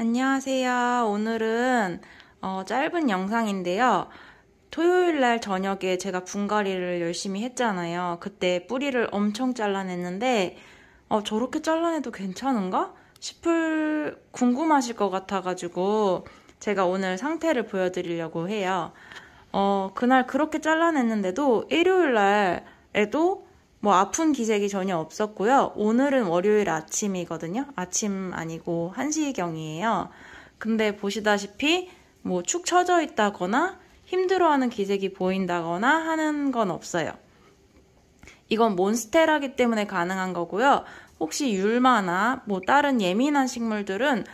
안녕하세요. 오늘은 어, 짧은 영상인데요. 토요일 날 저녁에 제가 분갈이를 열심히 했잖아요. 그때 뿌리를 엄청 잘라냈는데 어, 저렇게 잘라내도 괜찮은가? 싶을 궁금하실 것 같아가지고 제가 오늘 상태를 보여드리려고 해요. 어, 그날 그렇게 잘라냈는데도 일요일 날에도 뭐 아픈 기색이 전혀 없었고요. 오늘은 월요일 아침이거든요. 아침 아니고 1시경이에요. 근데 보시다시피 뭐 축 처져 있다거나 힘들어하는 기색이 보인다거나 하는 건 없어요. 이건 몬스테라기 때문에 가능한 거고요. 혹시 율마나 뭐 다른 예민한 식물들은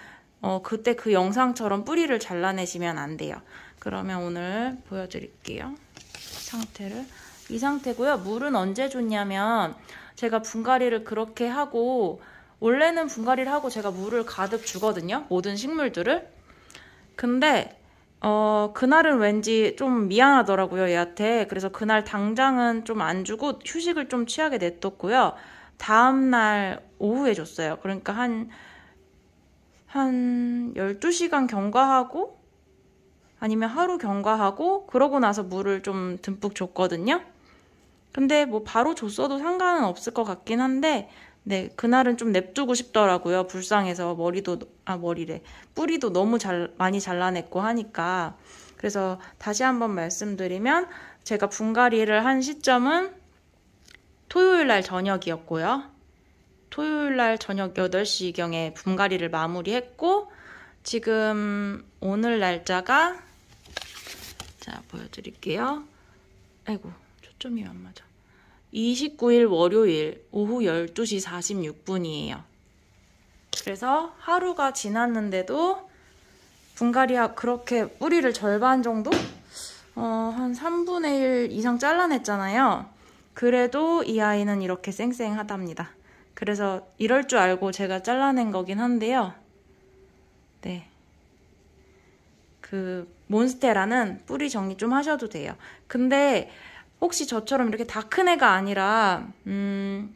어 그때 그 영상처럼 뿌리를 잘라내시면 안 돼요. 그러면 오늘 보여드릴게요. 상태를 이 상태고요. 물은 언제 줬냐면 제가 분갈이를 그렇게 하고 원래는 분갈이를 하고 제가 물을 가득 주거든요. 모든 식물들을. 근데 어, 그날은 왠지 좀 미안하더라고요, 얘한테. 그래서 그날 당장은 좀 안 주고 휴식을 좀 취하게 냈뒀고요. 다음날 오후에 줬어요. 그러니까 한, 한 12시간 경과하고 아니면 하루 경과하고 그러고 나서 물을 좀 듬뿍 줬거든요. 근데 뭐 바로 줬어도 상관은 없을 것 같긴 한데 네, 그날은 좀 냅두고 싶더라고요. 불쌍해서 머리도 아 머리래. 뿌리도 너무 잘 많이 잘라냈고 하니까. 그래서 다시 한번 말씀드리면 제가 분갈이를 한 시점은 토요일 날 저녁이었고요. 토요일 날 저녁 8시경에 분갈이를 마무리했고 지금 오늘 날짜가 자, 보여 드릴게요. 아이고. 초점이 안 맞아. 29일 월요일 오후 12시 46분이에요. 그래서 하루가 지났는데도 분갈이가 그렇게 뿌리를 절반 정도? 어, 한 3분의 1 이상 잘라냈잖아요. 그래도 이 아이는 이렇게 쌩쌩하답니다. 그래서 이럴 줄 알고 제가 잘라낸 거긴 한데요. 네. 그 몬스테라는 뿌리 정리 좀 하셔도 돼요. 근데 혹시 저처럼 이렇게 다 큰 애가 아니라 음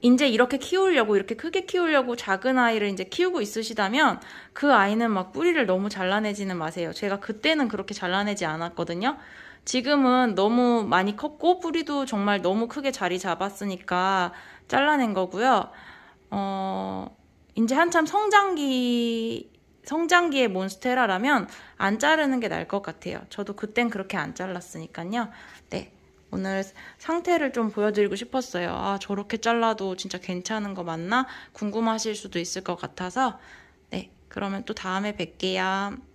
이제 이렇게 키우려고 이렇게 크게 키우려고 작은 아이를 이제 키우고 있으시다면 그 아이는 막 뿌리를 너무 잘라내지는 마세요. 제가 그때는 그렇게 잘라내지 않았거든요. 지금은 너무 많이 컸고 뿌리도 정말 너무 크게 자리 잡았으니까 잘라낸 거고요. 어 이제 한참 성장기 성장기의 몬스테라라면 안 자르는 게 나을 것 같아요. 저도 그땐 그렇게 안 잘랐으니까요. 네. 오늘 상태를 좀 보여드리고 싶었어요. 아, 저렇게 잘라도 진짜 괜찮은 거 맞나? 궁금하실 수도 있을 것 같아서. 네. 그러면 또 다음에 뵐게요.